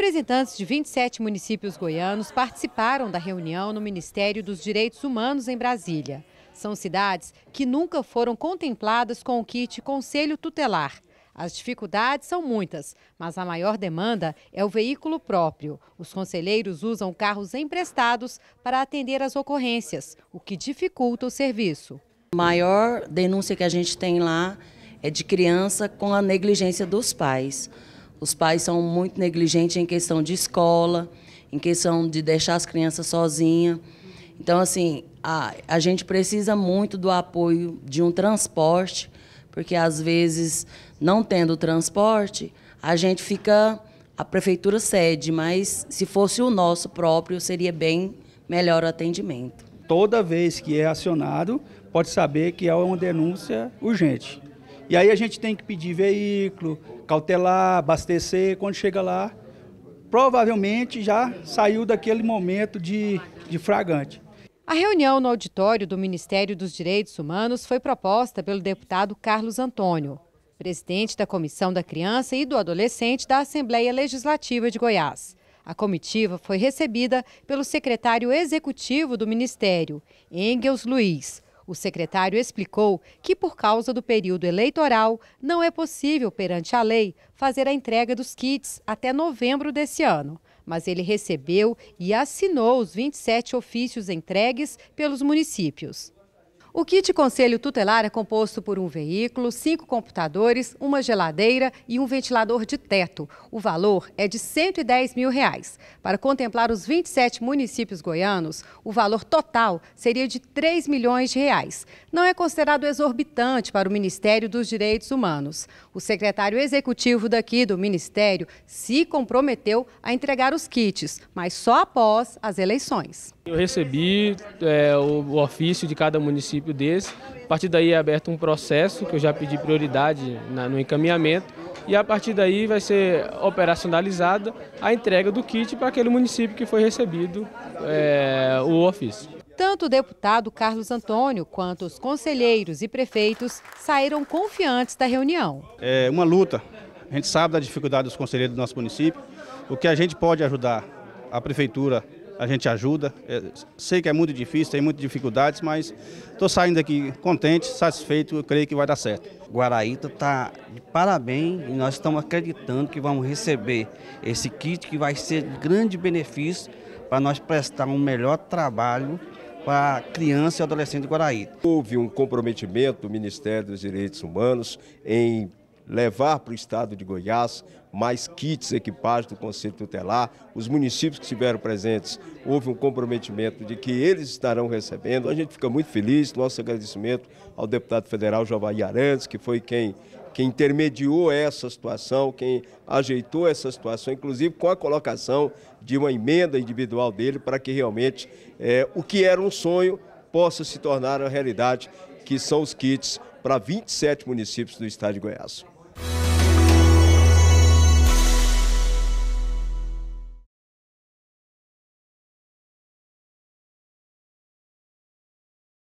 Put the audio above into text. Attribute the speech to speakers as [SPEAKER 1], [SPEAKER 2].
[SPEAKER 1] Representantes de 27 municípios goianos participaram da reunião no Ministério dos Direitos Humanos em Brasília. São cidades que nunca foram contempladas com o kit Conselho Tutelar. As dificuldades são muitas, mas a maior demanda é o veículo próprio. Os conselheiros usam carros emprestados para atender as ocorrências, o que dificulta o serviço.
[SPEAKER 2] A maior denúncia que a gente tem lá é de criança com a negligência dos pais. Os pais são muito negligentes em questão de escola, em questão de deixar as crianças sozinhas. Então, assim, a, a gente precisa muito do apoio de um transporte, porque às vezes, não tendo transporte, a gente fica. A prefeitura cede, mas se fosse o nosso próprio, seria bem melhor o atendimento. Toda vez que é acionado,
[SPEAKER 3] pode saber que é uma denúncia urgente. E aí a gente tem que pedir veículo, cautelar, abastecer. Quando chega lá, provavelmente já saiu daquele momento de, de fragante.
[SPEAKER 1] A reunião no auditório do Ministério dos Direitos Humanos foi proposta pelo deputado Carlos Antônio, presidente da Comissão da Criança e do Adolescente da Assembleia Legislativa de Goiás. A comitiva foi recebida pelo secretário executivo do Ministério, Engels Luiz, o secretário explicou que, por causa do período eleitoral, não é possível, perante a lei, fazer a entrega dos kits até novembro desse ano. Mas ele recebeu e assinou os 27 ofícios entregues pelos municípios. O kit conselho tutelar é composto por um veículo, cinco computadores, uma geladeira e um ventilador de teto. O valor é de R$ 110 mil. Reais. Para contemplar os 27 municípios goianos, o valor total seria de 3 milhões de reais. Não é considerado exorbitante para o Ministério dos Direitos Humanos. O secretário executivo daqui do Ministério se comprometeu a entregar os kits, mas só após as eleições.
[SPEAKER 3] Eu recebi é, o ofício de cada município município desse. A partir daí é aberto um processo que eu já pedi prioridade na, no encaminhamento e a partir daí vai ser operacionalizada a entrega do kit para aquele município que foi recebido é, o ofício.
[SPEAKER 1] Tanto o deputado Carlos Antônio quanto os conselheiros e prefeitos saíram confiantes da reunião.
[SPEAKER 3] É uma luta. A gente sabe da dificuldade dos conselheiros do nosso município. O que a gente pode ajudar a prefeitura a gente ajuda. É, sei que é muito difícil, tem muitas dificuldades, mas estou saindo aqui contente, satisfeito, eu creio que vai dar certo. Guaraíta está de parabéns e nós estamos acreditando que vamos receber esse kit que vai ser de grande benefício para nós prestar um melhor trabalho para criança e adolescente de Guaraíta. Houve um comprometimento do Ministério dos Direitos Humanos em levar para o estado de Goiás mais kits, equipagens do Conselho Tutelar. Os municípios que estiveram presentes, houve um comprometimento de que eles estarão recebendo. A gente fica muito feliz, nosso agradecimento ao deputado federal Javaí Arantes, que foi quem, quem intermediou essa situação, quem ajeitou essa situação, inclusive com a colocação de uma emenda individual dele para que realmente é, o que era um sonho possa se tornar a realidade, que são os kits para 27 municípios do estado de Goiás.